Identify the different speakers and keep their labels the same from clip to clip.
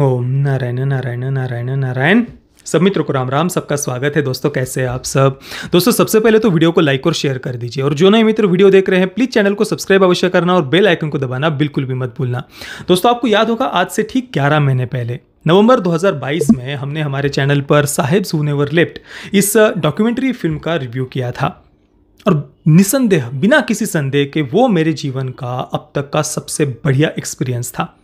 Speaker 1: ओम नारायण नारायण नारायण नारायण सब मित्रों को राम राम सबका स्वागत है दोस्तों कैसे हैं आप सब दोस्तों सबसे पहले तो वीडियो को लाइक और शेयर कर दीजिए और जो नए मित्र वीडियो देख रहे हैं प्लीज चैनल को सब्सक्राइब अवश्य करना और बेल आइकन को दबाना बिल्कुल भी मत भूलना दोस्तों आपको याद होगा आज से ठीक ग्यारह महीने पहले नवंबर 2022 में हमने हमारे चैनल पर साहेब सुनेवर लेफ्ट इस डॉक्यूमेंट्री फिल्म का रिव्यू किया था और निसंदेह बिना किसी संदेह के वो मेरे जीवन का अब तक का सबसे बढ़िया एक्सपीरियंस था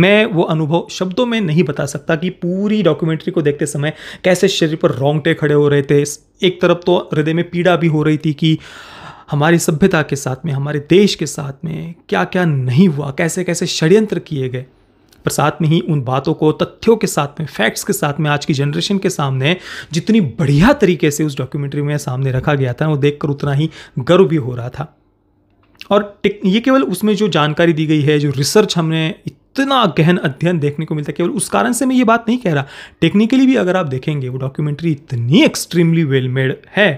Speaker 1: मैं वो अनुभव शब्दों में नहीं बता सकता कि पूरी डॉक्यूमेंट्री को देखते समय कैसे शरीर पर रोंगटे खड़े हो रहे थे एक तरफ तो हृदय में पीड़ा भी हो रही थी कि हमारी सभ्यता के साथ में हमारे देश के साथ में क्या क्या नहीं हुआ कैसे कैसे षड्यंत्र किए गए पर साथ में ही उन बातों को तथ्यों के साथ में फैक्ट्स के साथ में आज की जनरेशन के सामने जितनी बढ़िया तरीके से उस डॉक्यूमेंट्री में सामने रखा गया था वो देखकर उतना ही गर्व भी हो रहा था और ये केवल उसमें जो जानकारी दी गई है जो रिसर्च हमने इतना गहन अध्ययन देखने को मिलता है केवल उस कारण से मैं ये बात नहीं कह रहा टेक्निकली भी अगर आप देखेंगे वो डॉक्यूमेंट्री इतनी एक्सट्रीमली वेल मेड है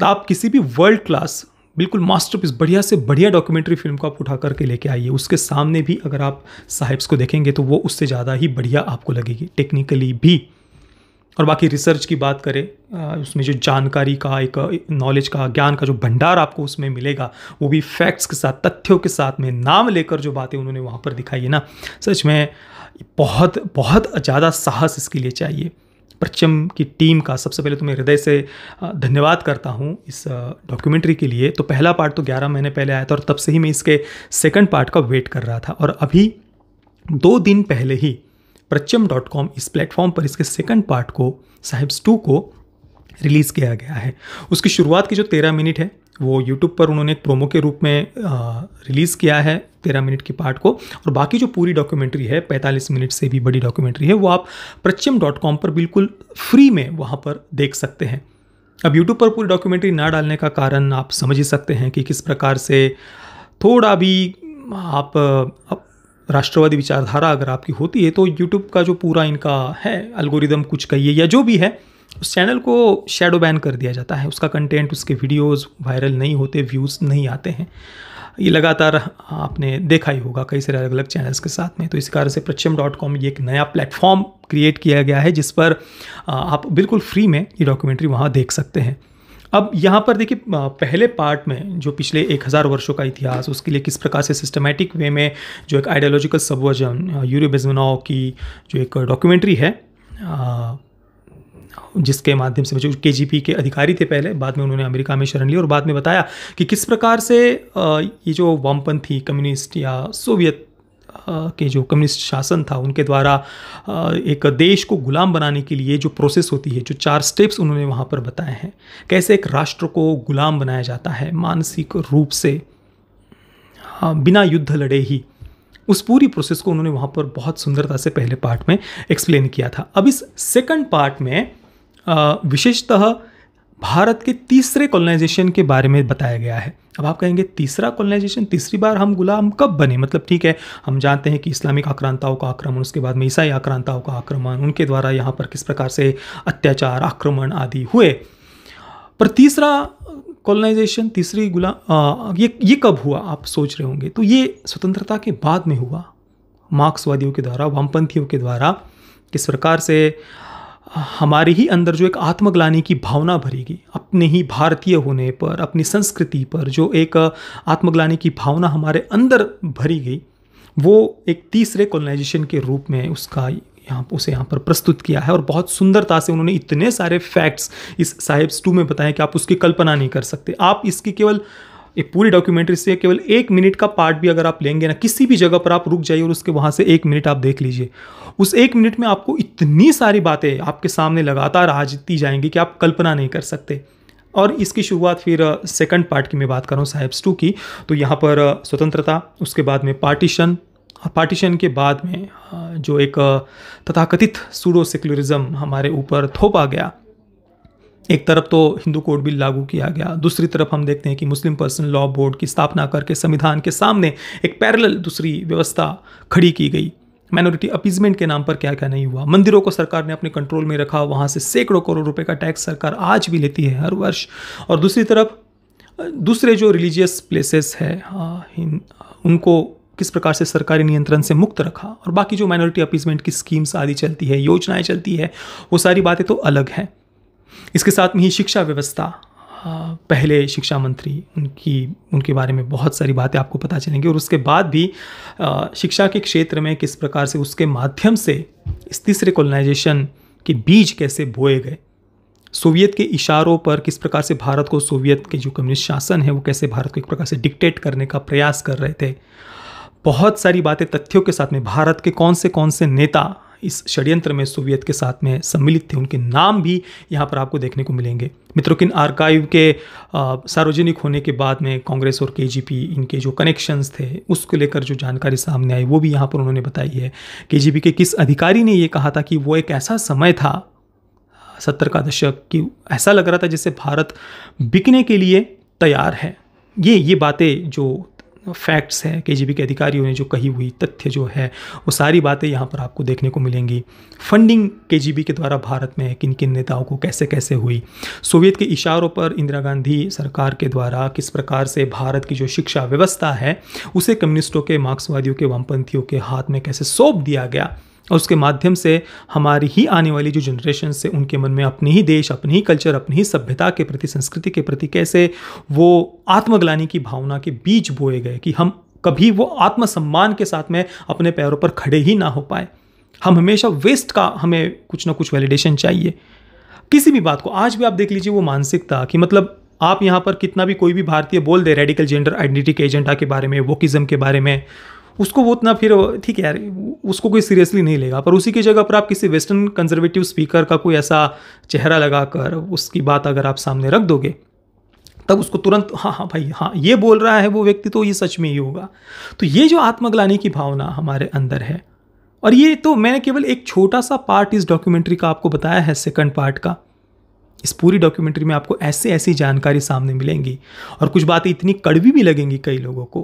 Speaker 1: तो आप किसी भी वर्ल्ड क्लास बिल्कुल मास्टरपीस बढ़िया से बढ़िया डॉक्यूमेंट्री फिल्म को आप उठा करके लेके आइए उसके सामने भी अगर आप साहिब्स को देखेंगे तो वो उससे ज़्यादा ही बढ़िया आपको लगेगी टेक्निकली भी और बाकी रिसर्च की बात करें उसमें जो जानकारी का एक नॉलेज का ज्ञान का जो भंडार आपको उसमें मिलेगा वो भी फैक्ट्स के साथ तथ्यों के साथ में नाम लेकर जो बातें उन्होंने वहाँ पर दिखाई है ना सच में बहुत बहुत ज़्यादा साहस इसके लिए चाहिए परचम की टीम का सबसे पहले तो मैं हृदय से धन्यवाद करता हूँ इस डॉक्यूमेंट्री के लिए तो पहला पार्ट तो 11 महीने पहले आया था और तब से ही मैं इसके सेकंड पार्ट का वेट कर रहा था और अभी दो दिन पहले ही प्रचम डॉट कॉम इस प्लेटफॉर्म पर इसके सेकंड पार्ट को साहिब्स टू को रिलीज़ किया गया है उसकी शुरुआत की जो तेरह मिनट है वो यूट्यूब पर उन्होंने एक प्रोमो के रूप में रिलीज़ किया है तेरह मिनट के पार्ट को और बाकी जो पूरी डॉक्यूमेंट्री है पैंतालीस मिनट से भी बड़ी डॉक्यूमेंट्री है वो आप प्रचम डॉट कॉम पर बिल्कुल फ्री में वहाँ पर देख सकते हैं अब यूट्यूब पर पूरी डॉक्यूमेंट्री ना डालने का कारण आप समझ ही सकते हैं कि किस प्रकार से थोड़ा भी आप, आप राष्ट्रवादी विचारधारा अगर आपकी होती है तो यूट्यूब का जो पूरा इनका है अल्गोरिदम कुछ कहिए या जो भी है उस चैनल को शेडो बैन कर दिया जाता है उसका कंटेंट उसके वीडियोस वायरल नहीं होते व्यूज़ नहीं आते हैं ये लगातार आपने देखा ही होगा कई सारे अलग अलग चैनल्स के साथ में तो इस कारण से प्रचम डॉट कॉम ये एक नया प्लेटफॉर्म क्रिएट किया गया है जिस पर आप बिल्कुल फ्री में ये डॉक्यूमेंट्री वहाँ देख सकते हैं अब यहाँ पर देखिए पहले पार्ट में जो पिछले एक हज़ार वर्षों का इतिहास उसके लिए किस प्रकार से सिस्टमेटिक वे में जो एक आइडियोलॉजिकल सबवर्जन यूरी बेजमनाव की जो एक डॉक्यूमेंट्री है आ, जिसके माध्यम से जो के के अधिकारी थे पहले बाद में उन्होंने अमेरिका में शरण ली और बाद में बताया कि किस प्रकार से ये जो वामपंथी कम्युनिस्ट या सोवियत के जो कम्युनिस्ट शासन था उनके द्वारा एक देश को गुलाम बनाने के लिए जो प्रोसेस होती है जो चार स्टेप्स उन्होंने वहाँ पर बताए हैं कैसे एक राष्ट्र को गुलाम बनाया जाता है मानसिक रूप से हाँ, बिना युद्ध लड़े ही उस पूरी प्रोसेस को उन्होंने वहाँ पर बहुत सुंदरता से पहले पार्ट में एक्सप्लेन किया था अब इस सेकंड पार्ट में विशेषतः भारत के तीसरे कॉलोनाइजेशन के बारे में बताया गया है अब आप कहेंगे तीसरा कॉलोनाइजेशन तीसरी बार हम गुलाम कब बने मतलब ठीक है हम जानते हैं कि इस्लामिक आक्रांताओं का आक्रमण उसके बाद में ईसाई आक्रांताओं का आक्रमण उनके द्वारा यहाँ पर किस प्रकार से अत्याचार आक्रमण आदि हुए पर तीसरा कॉलोनाइजेशन तीसरी गुलाम ये ये कब हुआ आप सोच रहे होंगे तो ये स्वतंत्रता के बाद में हुआ मार्क्सवादियों के द्वारा वामपंथियों के द्वारा किस प्रकार से हमारे ही अंदर जो एक आत्मग्लानी की भावना भरेगी अपने ही भारतीय होने पर अपनी संस्कृति पर जो एक आत्मग्लानी की भावना हमारे अंदर भरी गई वो एक तीसरे कॉलोनाइजेशन के रूप में उसका यहाँ उसे यहाँ पर प्रस्तुत किया है और बहुत सुंदरता से उन्होंने इतने सारे फैक्ट्स इस साहिब्स टू में बताए कि आप उसकी कल्पना नहीं कर सकते आप इसकी केवल एक पूरी डॉक्यूमेंट्री से केवल एक मिनट का पार्ट भी अगर आप लेंगे ना किसी भी जगह पर आप रुक जाइए और उसके वहाँ से एक मिनट आप देख लीजिए उस एक मिनट में आपको इतनी सारी बातें आपके सामने लगातार आ जीती जाएंगी कि आप कल्पना नहीं कर सकते और इसकी शुरुआत फिर सेकंड पार्ट की मैं बात करूँ साहेब्स टू की तो यहाँ पर स्वतंत्रता उसके बाद में पार्टीशन पार्टीशन के बाद में जो एक तथाकथित सूडो सेक्युलरिज्म हमारे ऊपर थोपा गया एक तरफ तो हिंदू कोड बिल लागू किया गया दूसरी तरफ हम देखते हैं कि मुस्लिम पर्सनल लॉ बोर्ड की स्थापना करके संविधान के सामने एक पैरल दूसरी व्यवस्था खड़ी की गई माइनॉरिटी अपीजमेंट के नाम पर क्या क्या नहीं हुआ मंदिरों को सरकार ने अपने कंट्रोल में रखा वहाँ से सैकड़ों करोड़ रुपए का टैक्स सरकार आज भी लेती है हर वर्ष और दूसरी तरफ दूसरे जो रिलीजियस प्लेसेस है उनको किस प्रकार से सरकारी नियंत्रण से मुक्त रखा और बाकी जो माइनॉरिटी अपीजमेंट की स्कीम्स आदि चलती है योजनाएं चलती है वो सारी बातें तो अलग हैं इसके साथ में ही शिक्षा व्यवस्था पहले शिक्षा मंत्री उनकी उनके बारे में बहुत सारी बातें आपको पता चलेंगी और उसके बाद भी शिक्षा के क्षेत्र में किस प्रकार से उसके माध्यम से इस तीसरे कॉलोनाइजेशन के बीज कैसे बोए गए सोवियत के इशारों पर किस प्रकार से भारत को सोवियत के जो कम्युनिस्ट शासन है वो कैसे भारत को एक प्रकार से डिक्टेट करने का प्रयास कर रहे थे बहुत सारी बातें तथ्यों के साथ में भारत के कौन से कौन से नेता इस षड्यंत्र में सोवियत के साथ में सम्मिलित थे उनके नाम भी यहाँ पर आपको देखने को मिलेंगे मित्रों किन आर्काइव के सार्वजनिक होने के बाद में कांग्रेस और के इनके जो कनेक्शंस थे उसको लेकर जो जानकारी सामने आई वो भी यहाँ पर उन्होंने बताई है के के किस अधिकारी ने ये कहा था कि वो एक ऐसा समय था सत्तर का दशक कि ऐसा लग रहा था जिससे भारत बिकने के लिए तैयार है ये ये बातें जो फैक्ट्स हैं के के अधिकारियों ने जो कही हुई तथ्य जो है वो सारी बातें यहाँ पर आपको देखने को मिलेंगी फंडिंग के के द्वारा भारत में किन किन नेताओं को कैसे कैसे हुई सोवियत के इशारों पर इंदिरा गांधी सरकार के द्वारा किस प्रकार से भारत की जो शिक्षा व्यवस्था है उसे कम्युनिस्टों के मार्क्सवादियों के वामपंथियों के हाथ में कैसे सौंप दिया गया और उसके माध्यम से हमारी ही आने वाली जो जनरेशन है उनके मन में अपने ही देश अपनी ही कल्चर अपनी ही सभ्यता के प्रति संस्कृति के प्रति कैसे वो आत्मग्लानी की भावना के बीच बोए गए कि हम कभी वो आत्मसम्मान के साथ में अपने पैरों पर खड़े ही ना हो पाए हम हमेशा वेस्ट का हमें कुछ ना कुछ वैलिडेशन चाहिए किसी भी बात को आज भी आप देख लीजिए वो मानसिकता कि मतलब आप यहाँ पर कितना भी कोई भी भारतीय बोल दे रेडिकल जेंडर आइडेंटिटी के एजेंडा के बारे में वोकिज़म के बारे में उसको वो उतना फिर ठीक है यार उसको कोई सीरियसली नहीं लेगा पर उसी की जगह पर आप किसी वेस्टर्न कंजर्वेटिव स्पीकर का कोई ऐसा चेहरा लगाकर उसकी बात अगर आप सामने रख दोगे तब उसको तुरंत हाँ हाँ भाई हाँ ये बोल रहा है वो व्यक्ति तो ये सच में ही होगा तो ये जो आत्मग्लानी की भावना हमारे अंदर है और ये तो मैंने केवल एक छोटा सा पार्ट इस डॉक्यूमेंट्री का आपको बताया है सेकंड पार्ट का इस पूरी डॉक्यूमेंट्री में आपको ऐसे ऐसी जानकारी सामने मिलेंगी और कुछ बातें इतनी कड़वी भी लगेंगी कई लोगों को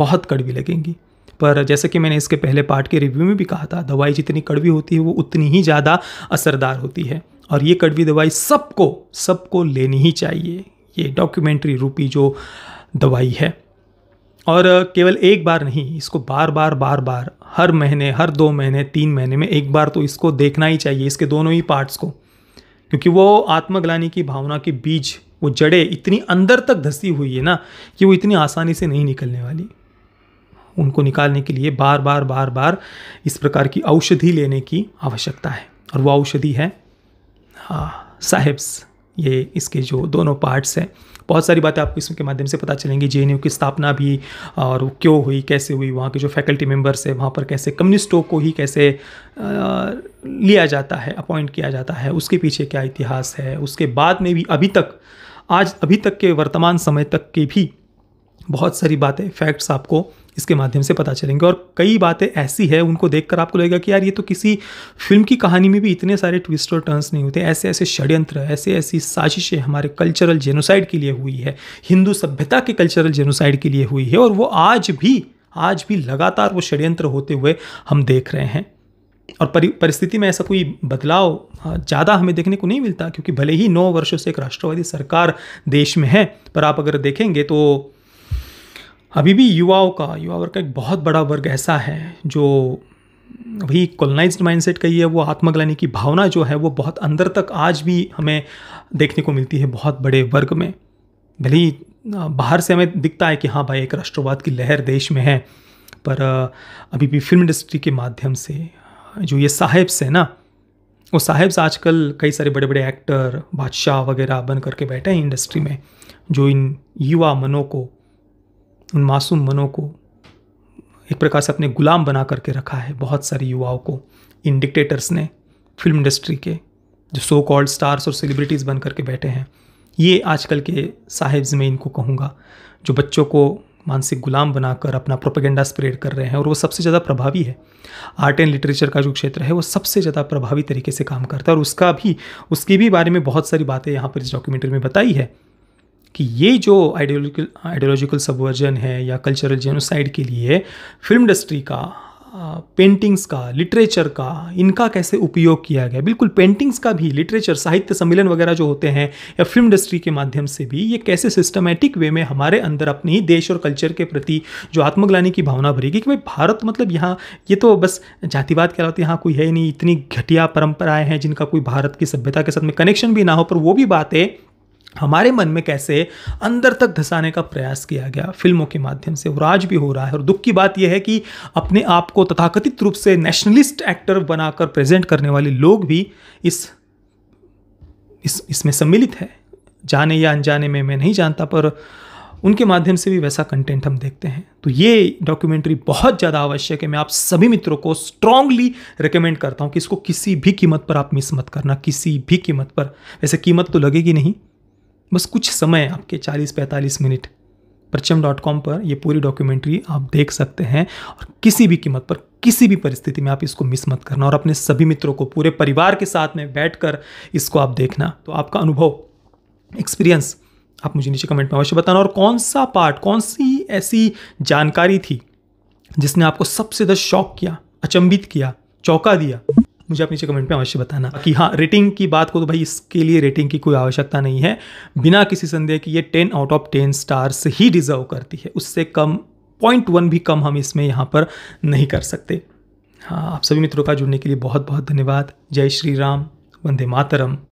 Speaker 1: बहुत कड़वी लगेंगी पर जैसे कि मैंने इसके पहले पार्ट के रिव्यू में भी कहा था दवाई जितनी कड़वी होती है वो उतनी ही ज़्यादा असरदार होती है और ये कड़वी दवाई सबको सबको लेनी ही चाहिए ये डॉक्यूमेंट्री रूपी जो दवाई है और केवल एक बार नहीं इसको बार बार बार बार हर महीने हर दो महीने तीन महीने में एक बार तो इसको देखना ही चाहिए इसके दोनों ही पार्ट्स को क्योंकि वो आत्मग्लानी की भावना के बीज वो जड़ें इतनी अंदर तक धसी हुई है ना कि वो इतनी आसानी से नहीं निकलने वाली उनको निकालने के लिए बार बार बार बार इस प्रकार की औषधि लेने की आवश्यकता है और वो औषधि है हाँ साहिब्स ये इसके जो दोनों पार्ट्स हैं बहुत सारी बातें आपको इसके माध्यम से पता चलेंगी जे की स्थापना भी और क्यों हुई कैसे हुई वहाँ के जो फैकल्टी मेम्बर्स है वहाँ पर कैसे कम्युनिस्टों को ही कैसे लिया जाता है अपॉइंट किया जाता है उसके पीछे क्या इतिहास है उसके बाद में भी अभी तक आज अभी तक के वर्तमान समय तक की भी बहुत सारी बातें फैक्ट्स आपको इसके माध्यम से पता चलेंगे और कई बातें ऐसी है उनको देखकर आपको लगेगा कि यार ये तो किसी फिल्म की कहानी में भी इतने सारे ट्विस्ट और टर्न्स नहीं होते ऐसे ऐसे षड्यंत्र ऐसे ऐसी साजिशें हमारे कल्चरल जेनोसाइड के लिए हुई है हिंदू सभ्यता के कल्चरल जेनोसाइड के लिए हुई है और वो आज भी आज भी लगातार वो षड्यंत्र होते हुए हम देख रहे हैं और परिस्थिति में ऐसा कोई बदलाव हाँ, ज़्यादा हमें देखने को नहीं मिलता क्योंकि भले ही नौ वर्षों से एक राष्ट्रवादी सरकार देश में है पर आप अगर देखेंगे तो अभी भी युवाओं का युवा वर्ग का एक बहुत बड़ा वर्ग ऐसा है जो अभी कॉलोनाइज माइंडसेट का ही है वो आत्मग्लानि की भावना जो है वो बहुत अंदर तक आज भी हमें देखने को मिलती है बहुत बड़े वर्ग में भले ही हाँ, बाहर से हमें दिखता है कि हाँ भाई एक राष्ट्रवाद की लहर देश में है पर अभी भी फिल्म इंडस्ट्री के माध्यम से जो ये साहिब्स हैं ना वो साहिब्स आजकल कई सारे बड़े बड़े एक्टर बादशाह वगैरह बन करके बैठे हैं इंडस्ट्री में जो इन युवा मनों को उन मासूम मनों को एक प्रकार से अपने गुलाम बना करके रखा है बहुत सारे युवाओं को इन डिक्टेटर्स ने फिल्म इंडस्ट्री के जो सो कॉल्ड स्टार्स और सेलिब्रिटीज़ बन करके बैठे हैं ये आजकल के साहिब्स में इनको कहूँगा जो बच्चों को मानसिक गुलाम बनाकर अपना प्रोपेगेंडा स्प्रेड कर रहे हैं और वो सबसे ज़्यादा प्रभावी है आर्ट एंड लिटरेचर का जो क्षेत्र है वो सबसे ज़्यादा प्रभावी तरीके से काम करता है और उसका भी उसके भी बारे में बहुत सारी बातें यहाँ पर इस डॉक्यूमेंट्री में बताई है कि ये जो आइडियोलॉजिकल आइडियोलॉजिकल सबवर्जन है या कल्चरल जेनोसाइड के लिए फिल्म इंडस्ट्री का पेंटिंग्स का लिटरेचर का इनका कैसे उपयोग किया गया बिल्कुल पेंटिंग्स का भी लिटरेचर साहित्य सम्मेलन वगैरह जो होते हैं या फिल्म इंडस्ट्री के माध्यम से भी ये कैसे सिस्टमेटिक वे में हमारे अंदर अपने ही देश और कल्चर के प्रति जो आत्मग्लानी की भावना भरेगी कि भाई भारत मतलब यहाँ ये तो बस जातिवाद के अलावा तो यहाँ कोई है ही नहीं इतनी घटिया परंपराएं हैं जिनका कोई भारत की सभ्यता के साथ में कनेक्शन भी ना हो पर वो भी बात है हमारे मन में कैसे अंदर तक धसाने का प्रयास किया गया फिल्मों के माध्यम से और आज भी हो रहा है और दुख की बात यह है कि अपने आप को तथाकथित रूप से नेशनलिस्ट एक्टर बनाकर प्रेजेंट करने वाले लोग भी इस इस इसमें सम्मिलित है जाने या अनजाने में मैं नहीं जानता पर उनके माध्यम से भी वैसा कंटेंट हम देखते हैं तो ये डॉक्यूमेंट्री बहुत ज़्यादा आवश्यक है मैं आप सभी मित्रों को स्ट्रांगली रिकमेंड करता हूँ कि इसको किसी भी कीमत पर आप मिस मत करना किसी भी कीमत पर वैसे कीमत तो लगेगी नहीं बस कुछ समय आपके 40-45 मिनट परचम डॉट कॉम पर यह पूरी डॉक्यूमेंट्री आप देख सकते हैं और किसी भी कीमत पर किसी भी परिस्थिति में आप इसको मिस मत करना और अपने सभी मित्रों को पूरे परिवार के साथ में बैठ इसको आप देखना तो आपका अनुभव एक्सपीरियंस आप मुझे नीचे कमेंट में अवश्य बताना और कौन सा पार्ट कौन सी ऐसी जानकारी थी जिसने आपको सबसे ज़्यादा शौक किया अचंभित किया चौंका दिया मुझे आप नीचे कमेंट में अवश्य बताना कि हाँ रेटिंग की बात को तो भाई इसके लिए रेटिंग की कोई आवश्यकता नहीं है बिना किसी संदेह की ये ten out of ten stars ही डिजर्व करती है उससे कम पॉइंट वन भी कम हम इसमें यहाँ पर नहीं कर सकते हाँ आप सभी मित्रों का जुड़ने के लिए बहुत बहुत धन्यवाद जय श्री राम वंदे मातरम